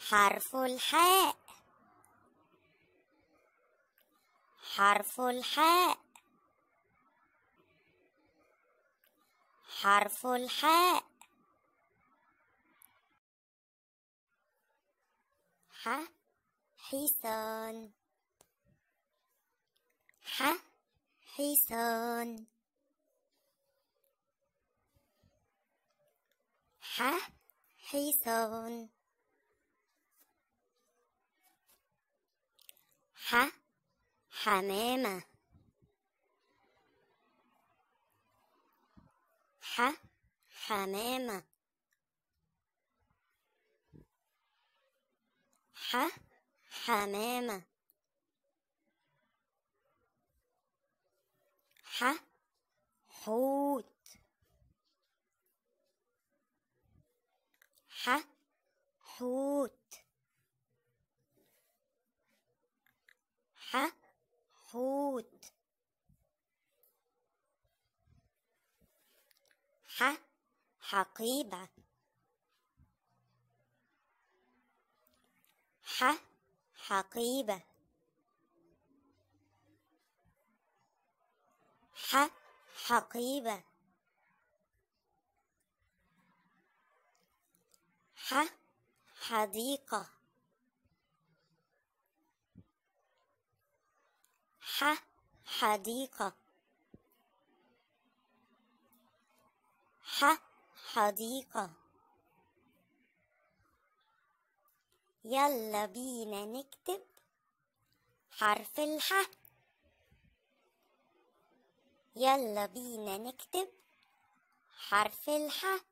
حرف الحاء حرف الحاء حرف الحاء ح حصان ح حصان ح حصان ح حمامة ح حمامة ح حمامة ح حوت ح حوت ح حوت ح حقيبة ح حقيبة ح حقيبة ح حديقة حديقة ح حديقة يلا بينا نكتب حرف الح يلا بينا نكتب حرف الح